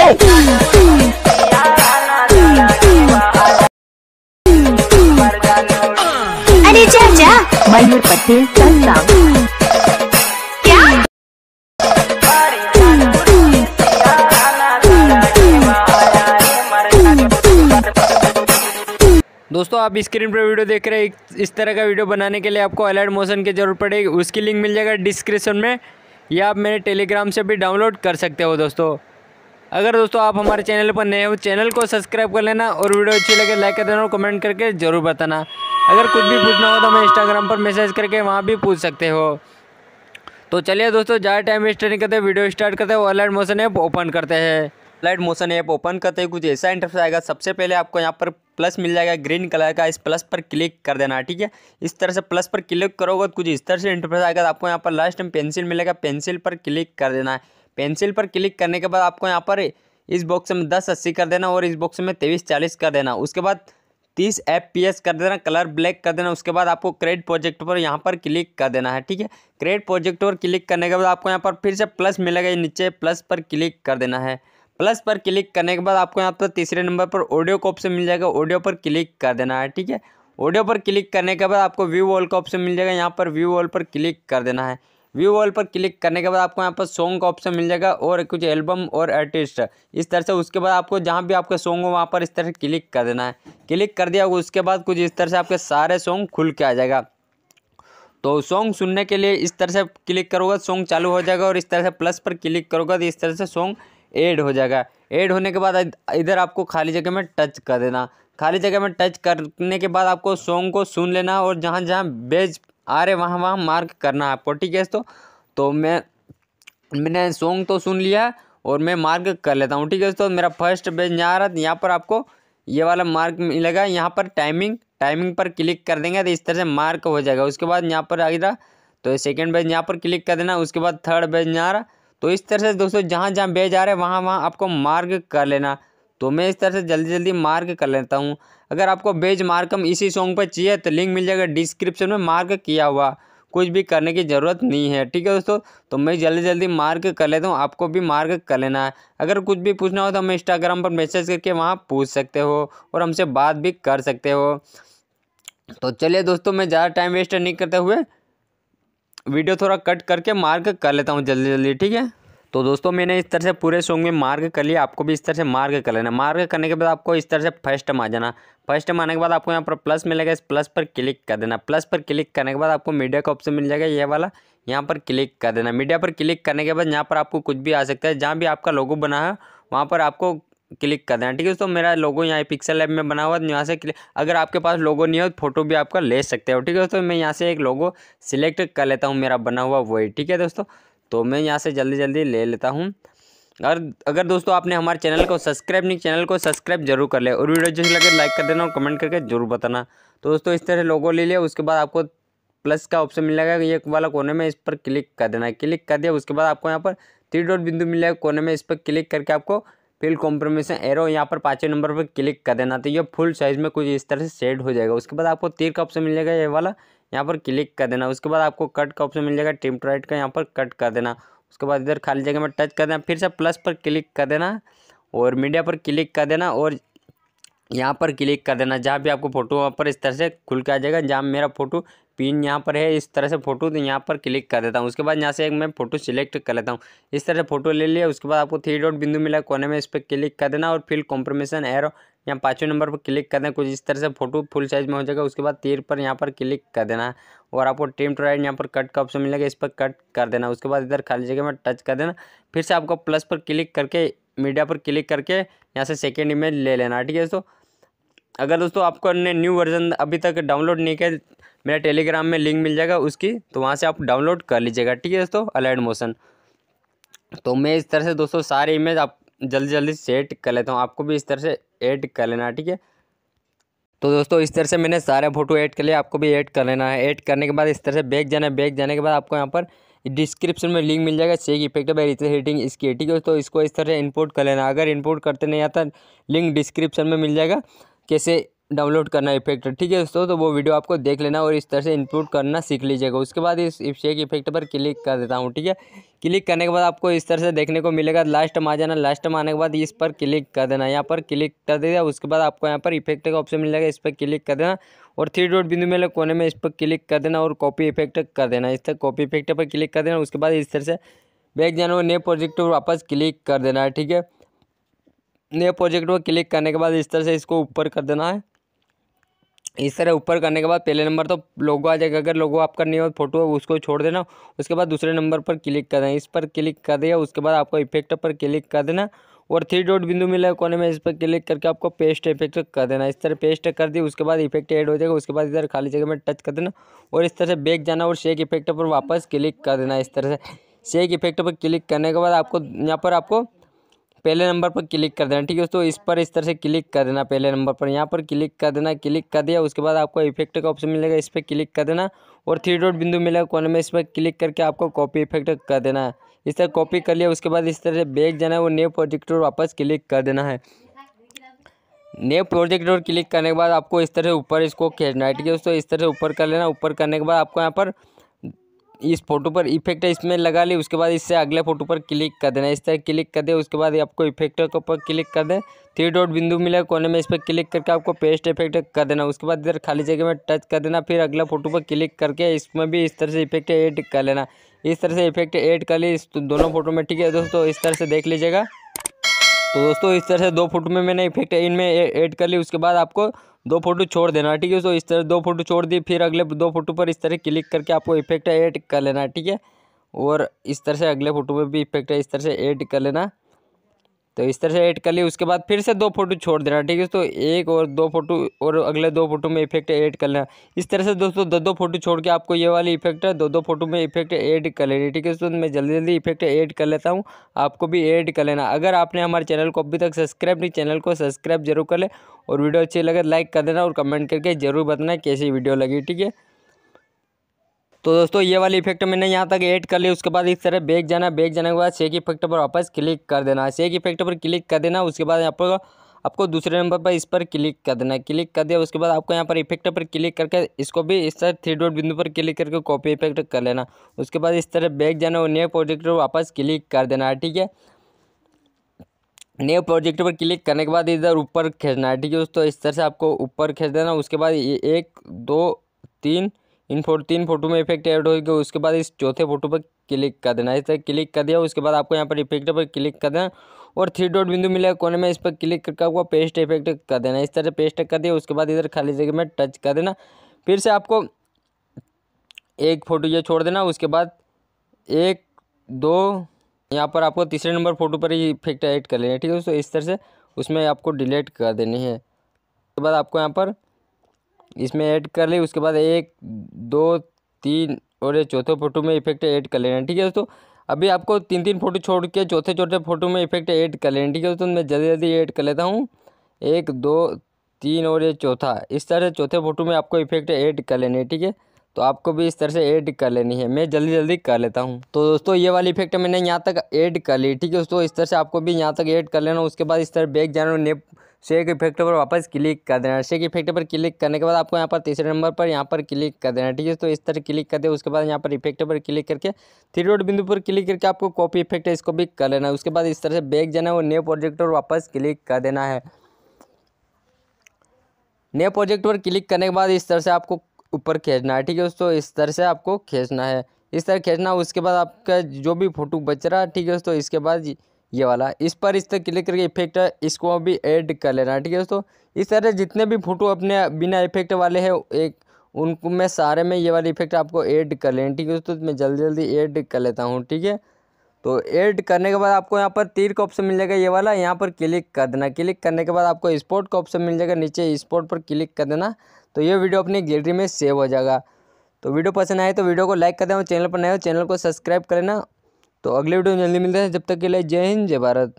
go. अरे जा जा मयूर पटेल चलता नाम दोस्तों आप स्क्रीन पर वीडियो देख रहे हैं इस तरह का वीडियो बनाने के लिए आपको अलर्ट मोशन की ज़रूरत पड़ेगी उसकी लिंक मिल जाएगा डिस्क्रिप्शन में या आप मेरे टेलीग्राम से भी डाउनलोड कर सकते हो दोस्तों अगर दोस्तों आप हमारे चैनल पर नए हो चैनल को सब्सक्राइब कर लेना और वीडियो अच्छी लगे लाइक कर देना और कमेंट करके ज़रूर बताना अगर कुछ भी पूछना हो तो हमें इंस्टाग्राम पर मैसेज करके वहाँ भी पूछ सकते हो तो चलिए दोस्तों ज़्यादा टाइम वेस्ट नहीं करते वीडियो स्टार्ट करते हैं online light motion app open करते हैं लाइट मोशन ऐप ओपन करते हैं कुछ ऐसा इंटरफेस आएगा सबसे पहले आपको यहाँ पर प्लस मिल जाएगा ग्रीन कलर का इस प्लस पर क्लिक कर देना ठीक है इस तरह से प्लस पर क्लिक करोगे तो कुछ इस तरह से इंटरफेस आएगा आपको यहाँ पर लास्ट टाइम पेंसिल मिलेगा पेंसिल पर क्लिक कर देना है पेंसिल पर क्लिक करने के बाद आपको यहाँ पर इस बॉक्स में दस अस्सी कर देना और इस बॉक्स में तेईस चालीस कर देना उसके बाद तीस एफ पी एस कर देना कलर ब्लैक कर देना उसके बाद आपको क्रेडिट प्रोजेक्ट पर यहाँ पर क्लिक कर देना है ठीक है क्रेडिट प्रोजेक्ट पर क्लिक करने के बाद आपको यहाँ पर फिर से प्लस मिलेगा नीचे प्लस पर क्लिक कर देना है प्लस पर क्लिक करने के बाद आपको यहाँ पर तीसरे नंबर पर ऑडियो का ऑप्शन मिल जाएगा ऑडियो पर क्लिक कर देना है ठीक है ऑडियो पर क्लिक करने के बाद आपको व्यू वॉल का ऑप्शन मिल जाएगा यहाँ पर व्यू वॉल पर क्लिक कर देना है व्यू वॉल पर क्लिक करने के बाद आपको यहाँ पर सॉन्ग का ऑप्शन मिल जाएगा और कुछ एल्बम और आर्टिस्ट इस तरह से उसके बाद आपको जहाँ भी आपका सॉन्ग हो वहाँ पर इस तरह से क्लिक कर देना है क्लिक कर दिया उसके बाद कुछ इस तरह से आपके सारे सॉन्ग खुल के आ जाएगा तो सॉन्ग सुनने के लिए इस तरह से क्लिक करोगे सॉन्ग चालू हो जाएगा और इस तरह से प्लस पर क्लिक करोगे तो इस तरह से सॉन्ग ऐड हो जाएगा ऐड होने के बाद इधर आपको खाली जगह में टच कर देना खाली जगह में टच करने के बाद आपको सॉन्ग को सुन लेना और जहाँ जहाँ बेज आ रहे वहाँ वहाँ मार्क करना है आपको ठीक है तो तो मैं मैंने सॉन्ग तो सुन लिया और मैं मार्क कर लेता हूँ ठीक है दोस्तों मेरा फर्स्ट पेज नहीं आ रहा है यहाँ पर आपको ये वाला मार्क मिलेगा यहाँ पर टाइमिंग टाइमिंग पर क्लिक कर देंगे तो इस तरह से मार्क हो जाएगा उसके बाद यहाँ पर आ रहा तो सेकेंड पेज यहाँ पर क्लिक कर देना उसके बाद थर्ड पेज नहीं आ रहा तो इस तरह से दोस्तों जहाँ जहाँ बेज आ रहे हैं वहाँ वहाँ आपको मार्क कर लेना तो मैं इस तरह से जल्दी जल्दी मार्क कर लेता हूँ अगर आपको बेज मार्कम इसी सॉन्ग पर चाहिए तो लिंक मिल जाएगा डिस्क्रिप्शन में मार्क किया हुआ कुछ भी करने की ज़रूरत नहीं है ठीक है दोस्तों तो मैं जल्दी जल्दी मार्क कर लेता हूँ आपको भी मार्क कर लेना है अगर कुछ भी पूछना हो तो हमें इंस्टाग्राम पर मैसेज करके वहाँ पूछ सकते हो और हमसे बात भी कर सकते हो तो चलिए दोस्तों मैं ज़्यादा टाइम वेस्ट नहीं करते हुए वीडियो थोड़ा कट करके मार्क कर लेता हूँ जल्दी जल्दी ठीक है तो दोस्तों मैंने इस तरह से पूरे सॉन्ग में मार्ग कर लिया आपको भी इस तरह से मार्ग कर लेना मार्ग करने के बाद आपको इस तरह से फर्स्ट आ जाना फर्स्ट आने के बाद आपको यहाँ पर प्लस मिलेगा इस प्लस पर क्लिक कर देना प्लस पर क्लिक करने के बाद आपको मीडिया का ऑप्शन मिल जाएगा ये वाला यहाँ पर क्लिक कर देना मीडिया पर क्लिक करने के बाद यहाँ पर आपको कुछ भी आ सकता है जहाँ भी आपका लोगो बना है वहाँ पर आपको क्लिक कर देना ठीक है दोस्तों मेरा लोगो यहाँ पिक्सल लैब में बना हुआ है यहाँ से क्लिक अगर आपके पास लोगो नहीं हो तो फोटो भी आपका ले सकते हो ठीक है दोस्तों मैं यहाँ से एक लोगो सिलेक्ट कर लेता हूँ मेरा बना हुआ वही ठीक है दोस्तों तो मैं यहाँ से जल्दी जल्दी ले लेता हूँ और अगर दोस्तों आपने हमारे चैनल को सब्सक्राइब नहीं चैनल को सब्सक्राइब जरूर कर ले और वीडियो जैसे लगे तो लाइक कर देना और कमेंट करके जरूर बताना तो दोस्तों इस तरह लोगों ले लिया उसके बाद आपको प्लस का ऑप्शन मिल जाएगा ये वाला कोने में इस पर क्लिक कर देना क्लिक कर दिया उसके बाद आपको यहाँ पर थ्री डॉट बिंदु मिल जाएगा कोने में इस पर क्लिक करके आपको फिल कॉम्प्रोमेशन एरो यहाँ पर पाँचवें नंबर पर क्लिक कर देना तो ये फुल साइज़ में कुछ इस तरह से सेट हो जाएगा उसके बाद आपको तीर का ऑप्शन मिल जाएगा ये वाला यहाँ पर क्लिक कर देना उसके बाद आपको कट का ऑप्शन मिल जाएगा टिम ट्राइट का यहाँ पर कट कर देना उसके बाद इधर खाली जगह में टच कर देना फिर से प्लस पर क्लिक कर देना और मीडिया पर क्लिक कर देना और यहाँ पर क्लिक कर देना जहाँ भी आपको फ़ोटो वहाँ पर इस तरह से खुल के आ जाएगा जहाँ मेरा फ़ोटो पिन यहाँ पर है इस तरह से फ़ोटो तो यहाँ पर क्लिक कर देता हूँ उसके बाद यहाँ से एक मैं फ़ोटो सिलेक्ट कर लेता हूँ इस तरह से फ़ोटो ले लिया उसके बाद आपको थ्री डॉट बिंदु मिला कोने में इस पर क्लिक कर देना और फिर कॉम्प्रोमेशन एरो यहाँ पाँचवें नंबर पर क्लिक कर देना कुछ इस तरह से फोटो फुल साइज में हो जाएगा उसके बाद तीर पर यहाँ पर क्लिक कर देना और आपको ट्रिम टू राइट यहाँ पर कट का ऑप्शन मिलेगा इस पर कट कर देना उसके बाद इधर खाली जगह में टच कर देना फिर से आपको प्लस पर क्लिक करके मीडिया पर क्लिक करके यहाँ से सेकेंड इमेज ले लेना ठीक है दोस्तों अगर दोस्तों आपको ने न्यू वर्जन अभी तक डाउनलोड नहीं किया मेरा टेलीग्राम में लिंक मिल जाएगा उसकी तो वहाँ से आप डाउनलोड कर लीजिएगा ठीक है दोस्तों अलर्ट मोशन तो मैं इस तरह से दोस्तों सारे इमेज आप जल्दी जल्दी सेट कर लेता हूँ आपको भी इस तरह से ऐड कर लेना ठीक है तो दोस्तों इस तरह से मैंने सारे फोटो ऐड कर लिया आपको भी ऐड कर लेना है ऐड करने के बाद इस तरह से बैग जाना है बैग जाने के बाद आपको यहाँ पर डिस्क्रिप्शन में लिंक मिल जाएगा चेक इफेक्ट बाई रिते हीटिंग इसकी ठीक है दोस्तों इसको इस तरह से इम्पोर्ट कर लेना अगर इम्पोर्ट करते नहीं आता लिंक डिस्क्रिप्शन में मिल जाएगा कैसे डाउनलोड करना इफेक्ट ठीक है दोस्तों तो वो वीडियो आपको देख लेना और इस तरह से इनपुट करना सीख लीजिएगा उसके बाद इस शेक इफेक्ट पर क्लिक कर देता हूँ ठीक है क्लिक करने के बाद आपको इस तरह से देखने को मिलेगा लास्ट में आ जाना लास्ट में आने के बाद इस पर क्लिक कर देना यहाँ पर क्लिक कर देगा उसके बाद आपको यहाँ पर इफेक्ट का ऑप्शन मिल जाएगा इस पर क्लिक कर देना और थ्री डॉट बिंदु में कोने में इस पर क्लिक कर देना और कॉपी इफेक्ट कर देना इस तरह कॉपी इफेक्ट पर क्लिक कर देना उसके बाद इस तरह से बैग जाना नए प्रोजेक्ट पर वापस क्लिक कर देना ठीक है नए प्रोजेक्ट पर क्लिक करने के बाद इस तरह से इसको ऊपर कर देना है इस तरह ऊपर करने के बाद पहले नंबर तो लोगो आ जाएगा अगर लोगो आपका नहीं हो फोटो तो है उसको छोड़ देना उसके बाद दूसरे नंबर पर क्लिक कर देना इस पर क्लिक कर दिया उसके बाद आपको इफेक्ट पर क्लिक कर देना और थ्री डॉट बिंदु मिला कोने में इस पर क्लिक करके आपको पेस्ट इफेक्ट कर देना इस तरह पेस्ट कर दी उसके बाद इफेक्ट ऐड हो जाएगा उसके बाद इधर खाली जगह में टच कर देना और इस तरह से बैक जाना और शेक इफेक्ट पर वापस क्लिक कर देना इस तरह से शेक इफेक्ट पर क्लिक करने के बाद आपको यहाँ पर आपको पहले नंबर पर क्लिक कर देना ठीक है दोस्तों इस पर इस तरह से क्लिक कर देना पहले नंबर पर यहाँ पर क्लिक कर देना क्लिक कर दिया उसके बाद आपको इफेक्ट का ऑप्शन मिलेगा इस पर क्लिक कर देना और थ्री डॉट बिंदु मिलेगा कोने में इस पर क्लिक करके आपको कॉपी इफेक्ट कर देना है इस तरह कॉपी कर लिया उसके बाद इस तरह से बैग जाना है वो न्यू प्रोजेक्ट और वापस क्लिक कर देना है न्यू प्रोजेक्ट और क्लिक करने के बाद आपको इस तरह से ऊपर इसको खेचना है ठीक है दोस्तों इस तरह से ऊपर कर लेना ऊपर करने के बाद आपको यहाँ पर इस फोटो पर इफेक्ट है इसमें लगा ली उसके बाद इससे अगले फोटो पर क्लिक कर देना इस तरह क्लिक कर दे उसके बाद आपको इफेक्ट के ऊपर क्लिक कर दें थ्री डॉट बिंदु मिला कोने में इस पर क्लिक करके आपको पेस्ट इफेक्ट कर देना उसके बाद इधर खाली जगह में टच कर देना फिर अगला फोटो पर क्लिक करके इसमें भी इस तरह से इफेक्ट ऐड कर लेना इस तरह से इफेक्ट ऐड कर ली तो दोनों फोटो में ठीक है दोस्तों इस तरह से देख लीजिएगा तो दोस्तों इस तरह से दो फोटो में मैंने इफेक्ट इनमें ऐड कर ली उसके बाद आपको दो फोटो छोड़ देना ठीक है तो इस तरह दो फोटो छोड़ दी फिर अगले दो फोटो पर इस तरह क्लिक करके आपको इफेक्ट ऐड कर लेना ठीक है और इस तरह से अगले फोटो में भी इफेक्ट है इस तरह से ऐड कर लेना तो इस तरह से ऐड कर लिए उसके बाद फिर से दो फोटो छोड़ देना ठीक है तो एक और दो फोटो और अगले दो फोटो में इफेक्ट ऐड कर लेना इस तरह से दोस्तों दो दो फोटो छोड़ के आपको ये वाली इफेक्ट है दो दो फोटो में इफेक्ट ऐड कर लेनी ठीक है तो मैं जल्दी जल्दी इफेक्ट ऐड कर लेता हूँ आपको भी ऐड कर लेना अगर आपने हमारे चैनल को अभी तक सब्सक्राइब नहीं चैनल को सब्सक्राइब जरूर कर ले और वीडियो अच्छी लगे लाइक तो कर देना और कमेंट करके जरूर बताना कैसी वीडियो लगी ठीक है तो दोस्तों ये वाले इफेक्ट मैंने यहाँ तक ऐड कर लिया उसके बाद इस तरह बैग जाना बैग जाने के बाद शेक इफेक्ट पर वापस क्लिक कर देना शेक इफेक्ट पर क्लिक कर देना उसके बाद यहाँ पर आपको दूसरे नंबर पर इस पर क्लिक कर देना क्लिक कर दिया उसके बाद आपको यहाँ पर इफेक्ट पर क्लिक करके इसको भी इस तरह थ्री डॉट बिंदु पर क्लिक करके कॉपी इफेक्ट कर लेना उसके बाद इस तरह बैग जाना और नए प्रोजेक्ट पर वापस क्लिक कर देना है ठीक है नए प्रोजेक्ट पर क्लिक करने के बाद इधर ऊपर खींचना है ठीक है दोस्तों इस तरह से आपको ऊपर खींच देना उसके बाद एक दो तीन इन फोटो तीन फोटो में इफेक्ट ऐड गया उसके बाद इस चौथे फोटो पर क्लिक कर देना इस तरह क्लिक कर दिया उसके बाद आपको यहाँ पर इफेक्ट पर क्लिक कर देना और थ्री डॉट बिंदु मिलेगा कोने में इस पर क्लिक करके आपको पेस्ट इफेक्ट कर देना इस तरह पेस्ट कर दिया उसके बाद इधर खाली जगह में टच कर देना फिर से आपको एक फ़ोटो ये छोड़ देना उसके बाद एक दो यहाँ पर आपको तीसरे नंबर फ़ोटो पर ही इफेक्ट ऐड कर लेना ठीक है दोस्तों इस तरह से उसमें आपको डिलीट कर देनी है उसके बाद आपको यहाँ पर इसमें ऐड कर ली उसके बाद एक दो तीन और ये चौथे फोटो में इफेक्ट ऐड कर लेना ठीक है दोस्तों अभी आपको तीन तीन फोटो छोड़ के चौथे चौथे फोटो में इफेक्ट ऐड कर लेना ठीक है दोस्तों मैं जल्दी जल्दी ऐड कर लेता हूँ एक दो तीन और ये चौथा इस तरह से चौथे फोटो में आपको इफेक्ट ऐड कर लेने ठीक है तो आपको भी इस तरह से ऐड कर लेनी है मैं जल्दी जल्दी कर लेता हूँ तो दोस्तों ये वाली इफेक्ट मैंने यहाँ तक ऐड कर ली ठीक है दोस्तों इस तरह से आपको भी यहाँ तक ऐड कर लेना उसके बाद इस तरह बैग जाना नेप शेयर के इफेक्ट पर वापस क्लिक कर देना शेयर के इफेक्ट पर क्लिक करने के बाद आपको यहाँ पर तीसरे नंबर पर यहाँ पर क्लिक कर देना ठीक है तो इस तरह क्लिक कर दे उसके बाद यहाँ पर इफेक्ट पर क्लिक करके थ्री डॉट बिंदु पर क्लिक करके आपको कॉपी इफेक्ट है इसको भी कर लेना है उसके बाद इस तरह से बैग जाना है वो न्यू प्रोजेक्ट पर वापस क्लिक कर देना है नए प्रोजेक्ट पर क्लिक करने के बाद इस तरह से आपको ऊपर खींचना है ठीक है दोस्तों इस तरह से आपको खींचना है इस तरह खींचना उसके बाद आपका जो भी फ़ोटो बच रहा है ठीक है दोस्तों इसके बाद ये वाला इस पर इस तक क्लिक करके इफेक्ट इसको भी ऐड कर लेना ठीक है दोस्तों इस तरह जितने भी फोटो अपने बिना इफेक्ट वाले हैं एक उनको मैं सारे में ये वाले इफेक्ट आपको ऐड कर लेना ठीक है दोस्तों मैं जल्दी जल्दी ऐड कर लेता हूँ ठीक है तो ऐड करने के बाद आपको यहाँ पर तीर का ऑप्शन मिल जाएगा ये वाला यहाँ पर क्लिक कर देना क्लिक करने के बाद आपको स्पोर्ट का ऑप्शन मिल जाएगा नीचे स्पोर्ट पर क्लिक कर देना तो ये वीडियो अपनी गैलरी में सेव हो जाएगा तो वीडियो पसंद आए तो वीडियो को लाइक कर देना चैनल पर नए हो चैनल को सब्सक्राइब कर लेना तो अगले वीडियो में जल्दी मिलते हैं जब तक के लिए जय हिंद जय भारत